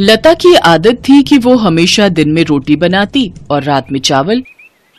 लता की आदत थी कि वो हमेशा दिन में रोटी बनाती और रात में चावल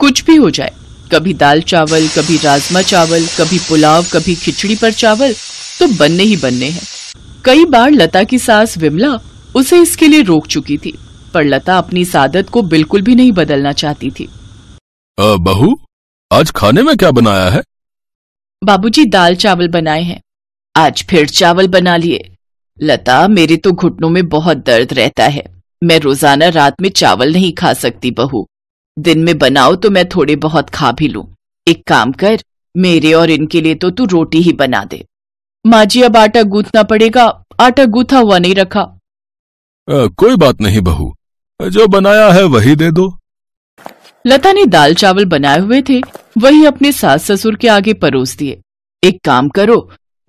कुछ भी हो जाए कभी दाल चावल कभी राजमा चावल कभी पुलाव कभी खिचड़ी पर चावल तो बनने ही बनने हैं कई बार लता की सास विमला उसे इसके लिए रोक चुकी थी पर लता अपनी इस आदत को बिल्कुल भी नहीं बदलना चाहती थी बहू आज खाने में क्या बनाया है बाबूजी दाल चावल बनाए हैं आज फिर चावल बना लिए लता मेरे तो घुटनों में बहुत दर्द रहता है मैं रोजाना रात में चावल नहीं खा सकती बहू दिन में बनाओ तो मैं थोड़े बहुत खा भी लू एक काम कर मेरे और इनके लिए तो तू रोटी ही बना दे माँ जी अब आटा गूंथना पड़ेगा आटा गूथा हुआ नहीं रखा आ, कोई बात नहीं बहू जो बनाया है वही दे दो लता ने दाल चावल बनाए हुए थे वही अपने सास ससुर के आगे परोस दिए एक काम करो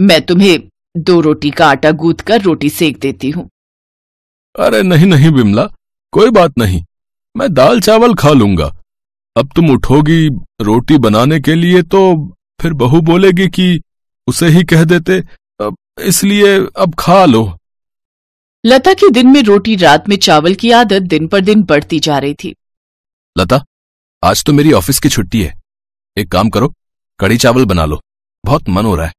मैं तुम्हें दो रोटी का आटा गूद कर रोटी सेक देती हूँ अरे नहीं नहीं बिमला कोई बात नहीं मैं दाल चावल खा लूंगा अब तुम उठोगी रोटी बनाने के लिए तो फिर बहू बोलेगी कि उसे ही कह देते इसलिए अब खा लो लता के दिन में रोटी रात में चावल की आदत दिन पर दिन बढ़ती जा रही थी लता आज तो मेरी ऑफिस की छुट्टी है एक काम करो कड़ी चावल बना लो बहुत मन हो रहा है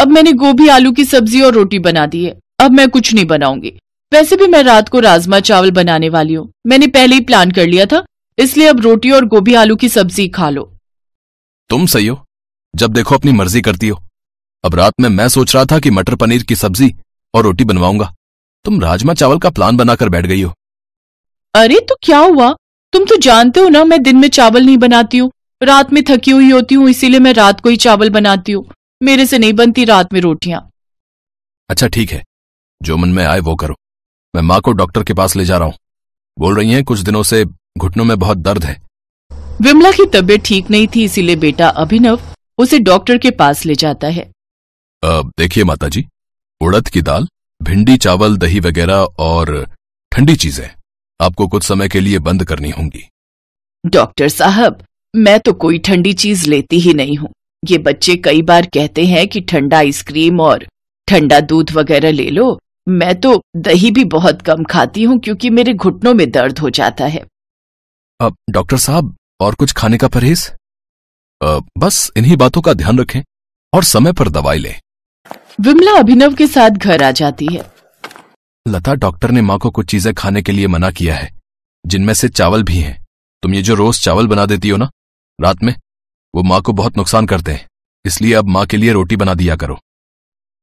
अब मैंने गोभी आलू की सब्जी और रोटी बना दी है अब मैं कुछ नहीं बनाऊंगी वैसे भी मैं रात को राजमा चावल बनाने वाली हूँ मैंने पहले ही प्लान कर लिया था इसलिए अब रोटी और गोभी आलू की सब्जी खा लो तुम सही हो जब देखो अपनी मर्जी करती हो अब रात में मैं सोच रहा था कि मटर पनीर की सब्जी और रोटी बनवाऊंगा तुम राजमा चावल का प्लान बनाकर बैठ गई हो अरे तो क्या हुआ तुम तो जानते हो ना मैं दिन में चावल नहीं बनाती हूँ रात में थकी हुई होती हूँ इसीलिए मैं रात को ही चावल बनाती हूँ मेरे से नहीं बनती रात में रोटियां अच्छा ठीक है जो मन में आए वो करो मैं माँ को डॉक्टर के पास ले जा रहा हूँ बोल रही हैं कुछ दिनों से घुटनों में बहुत दर्द है विमला की तबीयत ठीक नहीं थी इसीलिए बेटा अभिनव उसे डॉक्टर के पास ले जाता है देखिए माता जी उड़द की दाल भिंडी चावल दही वगैरह और ठंडी चीजें आपको कुछ समय के लिए बंद करनी होंगी डॉक्टर साहब मैं तो कोई ठंडी चीज लेती ही नहीं हूँ ये बच्चे कई बार कहते हैं कि ठंडा आइसक्रीम और ठंडा दूध वगैरह ले लो मैं तो दही भी बहुत कम खाती हूँ क्योंकि मेरे घुटनों में दर्द हो जाता है अब डॉक्टर साहब और कुछ खाने का परहेज बस इन्हीं बातों का ध्यान रखें और समय पर दवाई लें विमला अभिनव के साथ घर आ जाती है लता डॉक्टर ने माँ को कुछ चीजें खाने के लिए मना किया है जिनमें से चावल भी हैं तुम ये जो रोज चावल बना देती हो ना रात में वो माँ को बहुत नुकसान करते हैं इसलिए अब माँ के लिए रोटी बना दिया करो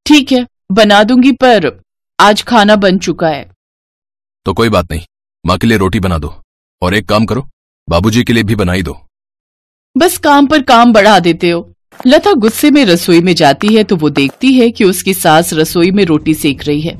ठीक है बना दूंगी पर आज खाना बन चुका है तो कोई बात नहीं माँ के लिए रोटी बना दो और एक काम करो बाबूजी के लिए भी बनाई दो बस काम पर काम बढ़ा देते हो लता गुस्से में रसोई में जाती है तो वो देखती है कि उसकी सास रसोई में रोटी सेक रही है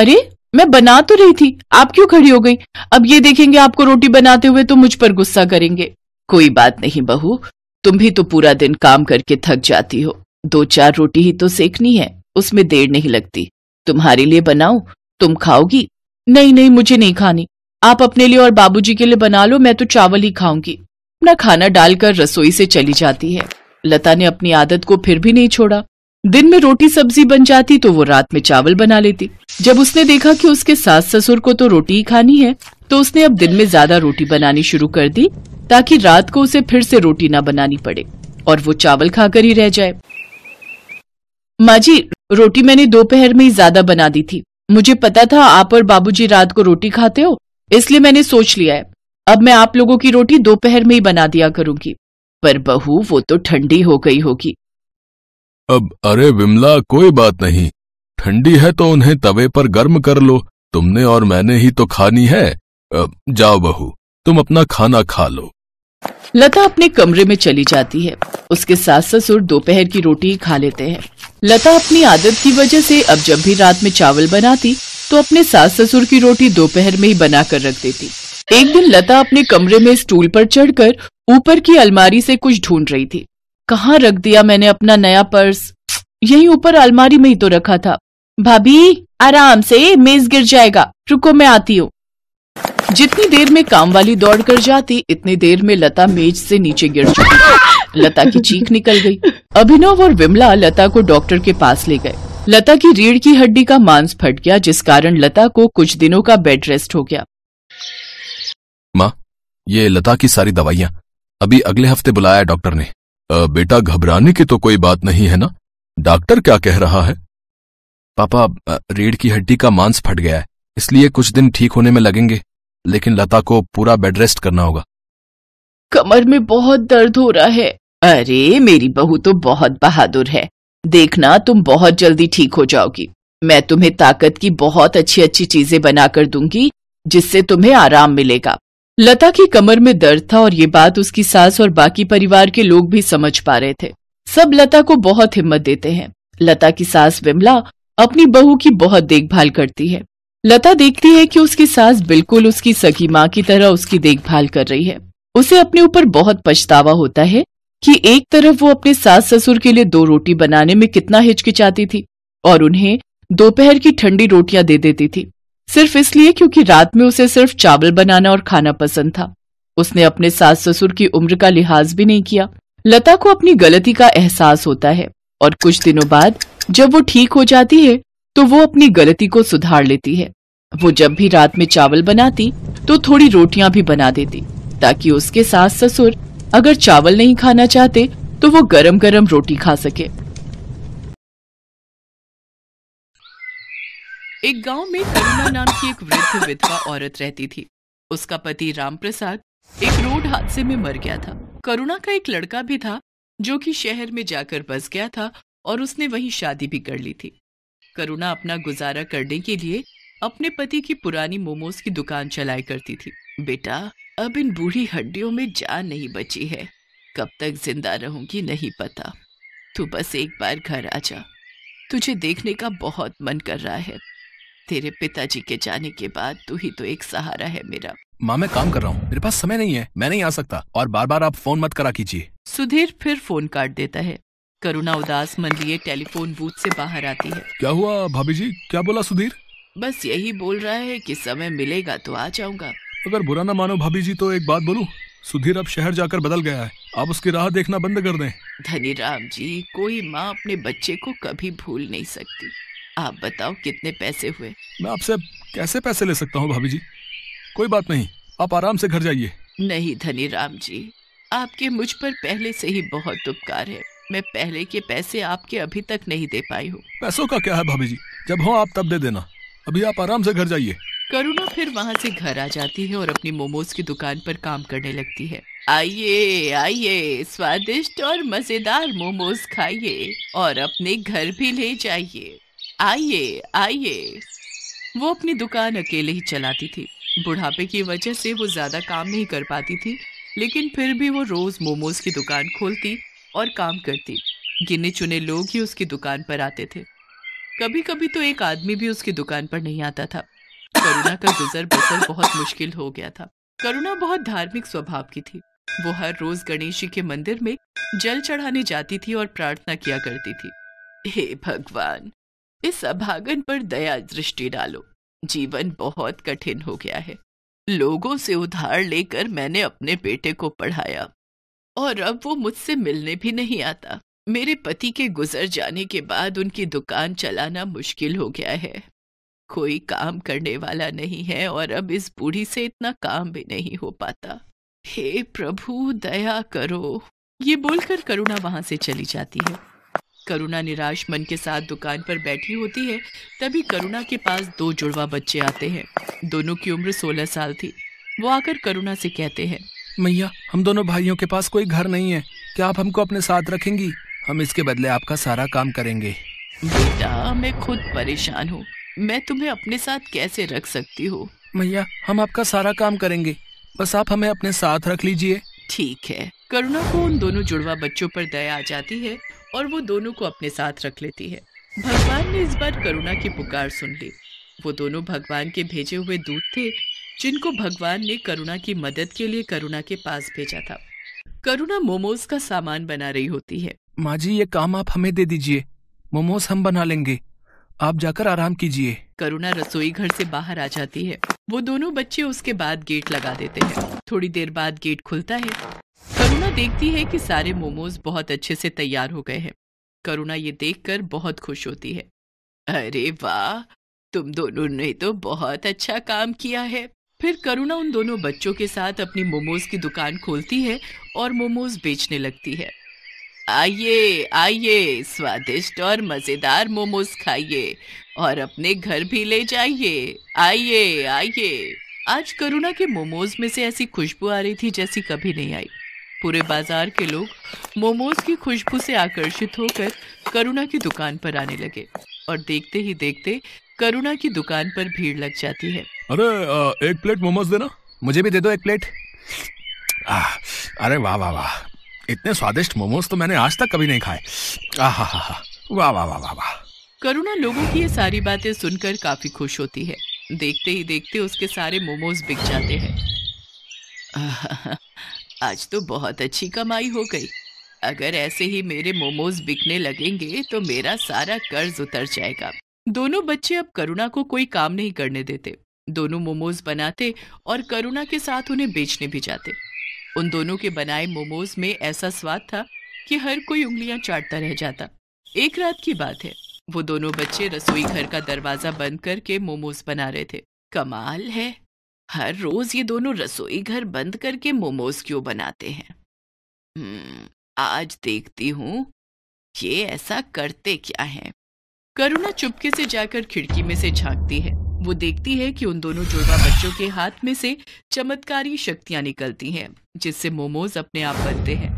अरे मैं बना तो रही थी आप क्यों खड़ी हो गई अब ये देखेंगे आपको रोटी बनाते हुए तो मुझ पर गुस्सा करेंगे कोई बात नहीं बहू तुम भी तो पूरा दिन काम करके थक जाती हो दो चार रोटी ही तो सेकनी है उसमें देर नहीं लगती तुम्हारे लिए बनाओ तुम खाओगी नहीं नहीं मुझे नहीं खानी आप अपने लिए और बाबूजी के लिए बना लो मैं तो चावल ही खाऊंगी अपना खाना डालकर रसोई से चली जाती है लता ने अपनी आदत को फिर भी नहीं छोड़ा दिन में रोटी सब्जी बन जाती तो वो रात में चावल बना लेती जब उसने देखा कि उसके सास ससुर को तो रोटी ही खानी है तो उसने अब दिन में ज्यादा रोटी बनानी शुरू कर दी ताकि रात को उसे फिर से रोटी ना बनानी पड़े और वो चावल खाकर ही रह जाए माँ जी रोटी मैंने दोपहर में ही ज्यादा बना दी थी मुझे पता था आप और बाबूजी रात को रोटी खाते हो इसलिए मैंने सोच लिया है अब मैं आप लोगों की रोटी दोपहर में ही बना दिया करूंगी पर बहू वो तो ठंडी हो गई होगी अब अरे विमला कोई बात नहीं ठंडी है तो उन्हें तवे पर गर्म कर लो तुमने और मैंने ही तो खानी है अब जाओ बहू तुम अपना खाना खा लो लता अपने कमरे में चली जाती है उसके सास ससुर दोपहर की रोटी खा लेते हैं लता अपनी आदत की वजह से अब जब भी रात में चावल बनाती तो अपने सास ससुर की रोटी दोपहर में ही बनाकर रख देती एक दिन लता अपने कमरे में स्टूल पर चढ़कर ऊपर की अलमारी से कुछ ढूंढ रही थी कहाँ रख दिया मैंने अपना नया पर्स यही ऊपर अलमारी में ही तो रखा था भाभी आराम से मेज गिर जाएगा रुको मैं आती हूँ जितनी देर में काम वाली दौड़ कर जाती इतनी देर में लता मेज से नीचे गिर चुकी लता की चीख निकल गई अभिनव और विमला लता को डॉक्टर के पास ले गए लता की रीढ़ की हड्डी का मांस फट गया जिस कारण लता को कुछ दिनों का बेड रेस्ट हो गया माँ ये लता की सारी दवाइयाँ अभी अगले हफ्ते बुलाया डॉक्टर ने आ, बेटा घबराने की तो कोई बात नहीं है ना डॉक्टर क्या कह रहा है पापा रीढ़ की हड्डी का मांस फट गया है इसलिए कुछ दिन ठीक होने में लगेंगे लेकिन लता को पूरा बेड रेस्ट करना होगा कमर में बहुत दर्द हो रहा है अरे मेरी बहू तो बहुत बहादुर है देखना तुम बहुत जल्दी ठीक हो जाओगी मैं तुम्हें ताकत की बहुत अच्छी अच्छी चीजें बनाकर दूंगी जिससे तुम्हें आराम मिलेगा लता की कमर में दर्द था और ये बात उसकी सास और बाकी परिवार के लोग भी समझ पा रहे थे सब लता को बहुत हिम्मत देते हैं लता की सास विमला अपनी बहू की बहुत देखभाल करती है लता देखती है कि उसकी सास बिल्कुल उसकी सगी माँ की तरह उसकी देखभाल कर रही है उसे अपने ऊपर बहुत पछतावा होता है कि एक तरफ वो अपने सास ससुर के लिए दो रोटी बनाने में कितना हिचकिचाती थी और उन्हें दोपहर की ठंडी रोटियां दे देती थी सिर्फ इसलिए क्योंकि रात में उसे सिर्फ चावल बनाना और खाना पसंद था उसने अपने सास ससुर की उम्र का लिहाज भी नहीं किया लता को अपनी गलती का एहसास होता है और कुछ दिनों बाद जब वो ठीक हो जाती है तो वो अपनी गलती को सुधार लेती है वो जब भी रात में चावल बनाती तो थोड़ी रोटियां भी बना देती ताकि उसके सास ससुर अगर चावल नहीं खाना चाहते तो वो गरम गरम रोटी खा सके एक गांव में करुणा नाम की एक वृद्ध विधवा औरत रहती थी उसका पति रामप्रसाद एक रोड हादसे में मर गया था करुणा का एक लड़का भी था जो कि शहर में जाकर बस गया था और उसने वहीं शादी भी कर ली थी करुणा अपना गुजारा करने के लिए अपने पति की पुरानी मोमोज की दुकान चलाई करती थी बेटा अब इन बूढ़ी हड्डियों में जान नहीं बची है कब तक जिंदा रहूंगी नहीं पता तू बस एक बार घर आ जा तुझे देखने का बहुत मन कर रहा है तेरे पिताजी के जाने के बाद तू ही तो एक सहारा है मेरा माँ मैं काम कर रहा हूँ मेरे पास समय नहीं है मैं नहीं आ सकता और बार बार आप फोन मत करा कीजिए सुधीर फिर फोन काट देता है करुणा उदास मन लिए टेलीफोन बूथ से बाहर आती है क्या हुआ भाभी जी क्या बोला सुधीर बस यही बोल रहा है कि समय मिलेगा तो आ जाऊंगा अगर बुरा ना मानो भाभी जी तो एक बात बोलू सुधीर अब शहर जाकर बदल गया है आप उसकी राह देखना बंद कर दें धनी राम जी कोई माँ अपने बच्चे को कभी भूल नहीं सकती आप बताओ कितने पैसे हुए मैं आपसे कैसे पैसे ले सकता हूँ भाभी जी कोई बात नहीं आप आराम से घर जाइए नहीं धनी राम जी आपके मुझ पर पहले से ही बहुत उपकार है मैं पहले के पैसे आपके अभी तक नहीं दे पाई हूँ पैसों का क्या है भाभी जी जब हो आप तब दे देना अभी आप आराम से घर जाइए करुणा फिर वहाँ से घर आ जाती है और अपनी मोमोज की दुकान पर काम करने लगती है आइए आइए स्वादिष्ट और मजेदार मोमोज खाइए और अपने घर भी ले जाइए आइए आइए वो अपनी दुकान अकेले ही चलाती थी बुढ़ापे की वजह से वो ज्यादा काम नहीं कर पाती थी लेकिन फिर भी वो रोज मोमोज की दुकान खोलती और काम करती गिने चुने लोग ही उसकी दुकान पर आते थे कभी कभी तो एक आदमी भी उसकी दुकान पर नहीं आता था करुणा का गुजर बसर बहुत मुश्किल हो गया था करुणा बहुत धार्मिक स्वभाव की थी वो हर रोज गणेश जी के मंदिर में जल चढ़ाने जाती थी और प्रार्थना किया करती थी हे भगवान इस अभागन पर दया दृष्टि डालो जीवन बहुत कठिन हो गया है लोगों से उधार लेकर मैंने अपने बेटे को पढ़ाया और अब वो मुझसे मिलने भी नहीं आता मेरे पति के गुजर जाने के बाद उनकी दुकान चलाना मुश्किल हो गया है कोई काम करने वाला नहीं है और अब इस बूढ़ी से इतना काम भी नहीं हो पाता हे प्रभु दया करो ये बोलकर करुणा वहां से चली जाती है करुणा निराश मन के साथ दुकान पर बैठी होती है तभी करुणा के पास दो जुड़वा बच्चे आते हैं दोनों की उम्र सोलह साल थी वो आकर करुणा से कहते हैं मैया हम दोनों भाइयों के पास कोई घर नहीं है क्या आप हमको अपने साथ रखेंगी हम इसके बदले आपका सारा काम करेंगे बेटा मैं खुद परेशान हूँ मैं तुम्हें अपने साथ कैसे रख सकती हूँ मैया हम आपका सारा काम करेंगे बस आप हमें अपने साथ रख लीजिए ठीक है करुणा को उन दोनों जुड़वा बच्चों पर दया आ जाती है और वो दोनों को अपने साथ रख लेती है भगवान ने इस बार करुणा की पुकार सुन ली वो दोनों भगवान के भेजे हुए दूत थे जिनको भगवान ने करुणा की मदद के लिए करुणा के पास भेजा था करुणा मोमोज का सामान बना रही होती है माँ जी ये काम आप हमें दे दीजिए मोमोज हम बना लेंगे आप जाकर आराम कीजिए करुणा रसोई घर से बाहर आ जाती है वो दोनों बच्चे उसके बाद गेट लगा देते हैं थोड़ी देर बाद गेट खुलता है करुणा देखती है कि सारे मोमोज बहुत अच्छे से तैयार हो गए हैं करुणा ये देखकर बहुत खुश होती है अरे वाह तुम दोनों ने तो बहुत अच्छा काम किया है फिर करुणा उन दोनों बच्चों के साथ अपनी मोमोज की दुकान खोलती है और मोमोज बेचने लगती है आइए आइए स्वादिष्ट और मजेदार मोमोज खाइए और अपने घर भी ले जाइए आइए आइए आज करुणा के मोमोज में से ऐसी खुशबू आ रही थी जैसी कभी नहीं आई पूरे बाजार के लोग मोमोज की खुशबू से आकर्षित होकर करुणा की दुकान पर आने लगे और देखते ही देखते करुणा की दुकान पर भीड़ लग जाती है अरे आ, एक प्लेट मोमोज देना मुझे भी दे दो एक प्लेट आ, अरे वाह वाह वाह इतने स्वादिष्ट मोमोज तो मैंने आज तक कभी नहीं खाए वाह वाह वाह वाह वाह करुणा लोगों की ये सारी बातें सुनकर काफी खुश होती है देखते ही देखते उसके सारे मोमोज बिक जाते हैं आज तो बहुत अच्छी कमाई हो गई अगर ऐसे ही मेरे मोमोज बिकने लगेंगे तो मेरा सारा कर्ज उतर जाएगा दोनों बच्चे अब करुणा को कोई काम नहीं करने देते दोनों मोमोज बनाते और करुणा के साथ उन्हें बेचने भी जाते उन दोनों के बनाए मोमोज में ऐसा स्वाद था कि हर कोई उंगलियां चाटता रह जाता एक रात की बात है वो दोनों बच्चे रसोई घर का दरवाजा बंद करके मोमोज बना रहे थे कमाल है हर रोज ये दोनों रसोई घर बंद करके मोमोज क्यों बनाते हैं हम्म, आज देखती हूँ ये ऐसा करते क्या है करुणा चुपके से जाकर खिड़की में से झांकती है वो देखती है कि उन दोनों जुड़वा बच्चों के हाथ में से चमत्कारी शक्तियां निकलती हैं जिससे मोमोज अपने आप बनते हैं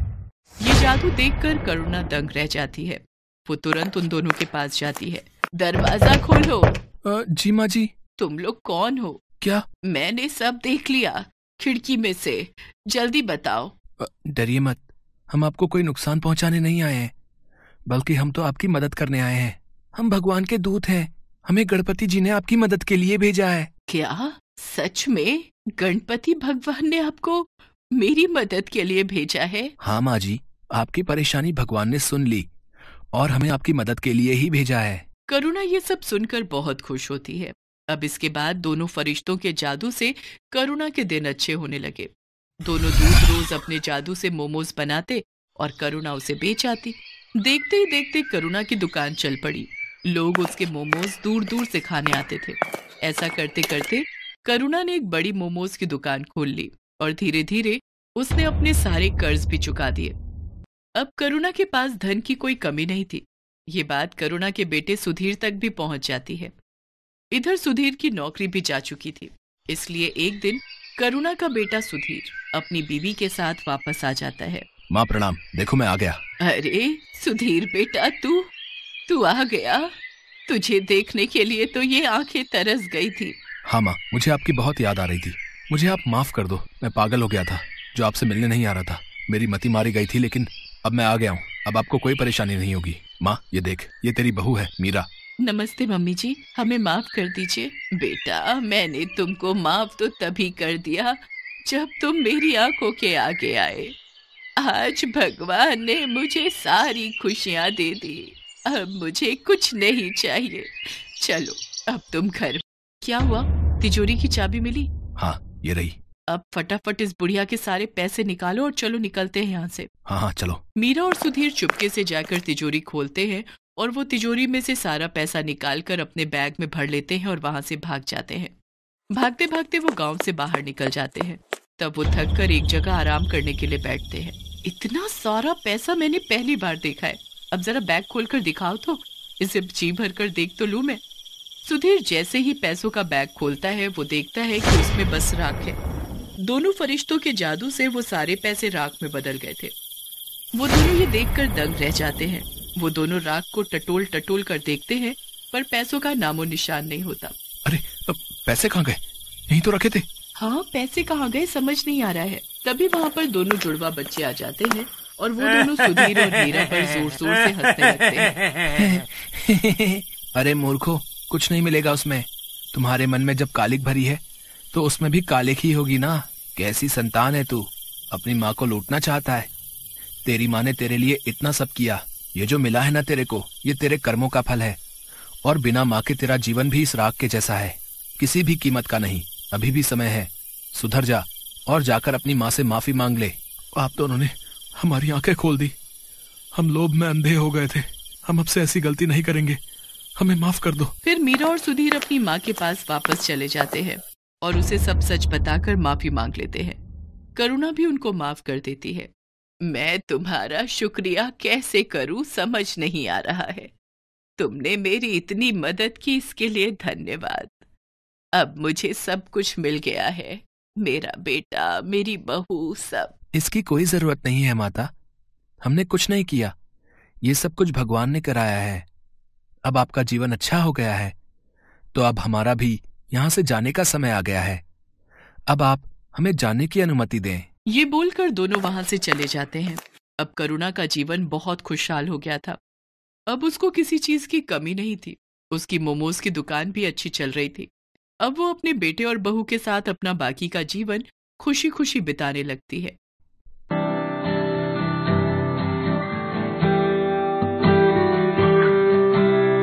ये जादू देखकर करुणा दंग रह जाती है वो तुरंत उन दोनों के पास जाती है दरवाजा खोलो जी माँ जी तुम लोग कौन हो क्या मैंने सब देख लिया खिड़की में से जल्दी बताओ डरिए मत हम आपको कोई नुकसान पहुंचाने नहीं आए हैं बल्कि हम तो आपकी मदद करने आए हैं हम भगवान के दूत हैं हमें गणपति जी ने आपकी मदद के लिए भेजा है क्या सच में गणपति भगवान ने आपको मेरी मदद के लिए भेजा है हाँ माँ जी आपकी परेशानी भगवान ने सुन ली और हमें आपकी मदद के लिए ही भेजा है करुणा ये सब सुनकर बहुत खुश होती है अब इसके बाद दोनों फरिश्तों के जादू से करुणा के दिन अच्छे होने लगे दोनों दूध रोज अपने जादू से मोमोज बनाते और करुणा उसे बेच आती देखते ही देखते करुणा की दुकान चल पड़ी लोग उसके मोमोज दूर दूर से खाने आते थे ऐसा करते करते करुणा ने एक बड़ी मोमोज की दुकान खोल ली और धीरे धीरे उसने अपने सारे कर्ज भी चुका दिए अब करुणा के पास धन की कोई कमी नहीं थी ये बात करुणा के बेटे सुधीर तक भी पहुंच जाती है इधर सुधीर की नौकरी भी जा चुकी थी इसलिए एक दिन करुणा का बेटा सुधीर अपनी बीवी के साथ वापस आ जाता है माँ प्रणाम देखो मैं आ गया अरे सुधीर बेटा तू तू आ गया तुझे देखने के लिए तो ये आंखें तरस गई थी हाँ माँ मुझे आपकी बहुत याद आ रही थी मुझे आप माफ कर दो मैं पागल हो गया था जो आपसे मिलने नहीं आ रहा था मेरी मती मारी गई थी लेकिन अब मैं आ गया हूँ अब आपको कोई परेशानी नहीं होगी माँ ये देख ये तेरी बहू है मीरा नमस्ते मम्मी जी हमें माफ कर दीजिए बेटा मैंने तुमको माफ तो तभी कर दिया जब तुम मेरी आंखों के आगे आए आज भगवान ने मुझे सारी खुशियाँ दे दी अब मुझे कुछ नहीं चाहिए चलो अब तुम घर क्या हुआ तिजोरी की चाबी मिली हाँ ये रही अब फटाफट इस बुढ़िया के सारे पैसे निकालो और चलो निकलते हैं यहाँ से हाँ हाँ चलो मीरा और सुधीर चुपके से जाकर तिजोरी खोलते हैं और वो तिजोरी में से सारा पैसा निकाल कर अपने बैग में भर लेते हैं और वहाँ से भाग जाते हैं भागते भागते वो गांव से बाहर निकल जाते हैं तब वो थक कर एक जगह आराम करने के लिए बैठते हैं इतना सारा पैसा मैंने पहली बार देखा है अब जरा बैग खोलकर दिखाओ तो इसे जी भर कर देख तो लू मैं सुधीर जैसे ही पैसों का बैग खोलता है वो देखता है कि उसमें बस राख है दोनों फरिश्तों के जादू से वो सारे पैसे राख में बदल गए थे वो दोनों ये देखकर दंग रह जाते हैं वो दोनों राख को टटोल टटोल कर देखते हैं पर पैसों का नामो निशान नहीं होता अरे पैसे कहाँ गए यही तो रखे थे हाँ पैसे कहाँ गए समझ नहीं आ रहा है तभी वहाँ पर दोनों जुड़वा बच्चे आ जाते हैं और वो दोनों सुधीर और मीरा पर जोर जोर से हंसने लगते अरे मूर्खो कुछ नहीं मिलेगा उसमें तुम्हारे मन में जब कालिक भरी है तो उसमें भी कालिक ही होगी ना कैसी संतान है तू अपनी माँ को लूटना चाहता है तेरी माँ ने तेरे लिए इतना सब किया ये जो मिला है ना तेरे को ये तेरे कर्मों का फल है और बिना माँ के तेरा जीवन भी इस राग के जैसा है किसी भी कीमत का नहीं अभी भी समय है सुधर जा और जाकर अपनी माँ से माफी मांग ले आप दोनों ने हमारी आंखें खोल दी हम लोभ में अंधे हो गए थे हम से ऐसी गलती नहीं करेंगे हमें माफ कर दो फिर मीरा और सुधीर अपनी माँ के पास वापस चले जाते हैं और उसे सब सच बताकर माफी मांग लेते हैं करुणा भी उनको माफ कर देती है मैं तुम्हारा शुक्रिया कैसे करूं समझ नहीं आ रहा है तुमने मेरी इतनी मदद की इसके लिए धन्यवाद अब मुझे सब कुछ मिल गया है मेरा बेटा मेरी बहू सब इसकी कोई जरूरत नहीं है माता हमने कुछ नहीं किया ये सब कुछ भगवान ने कराया है अब आपका जीवन अच्छा हो गया है तो अब हमारा भी यहां से जाने का समय आ गया है अब आप हमें जाने की अनुमति दें ये बोलकर दोनों वहां से चले जाते हैं अब करुणा का जीवन बहुत खुशहाल हो गया था अब उसको किसी चीज की कमी नहीं थी उसकी मोमोज की दुकान भी अच्छी चल रही थी अब वो अपने बेटे और बहू के साथ अपना बाकी का जीवन खुशी खुशी बिताने लगती है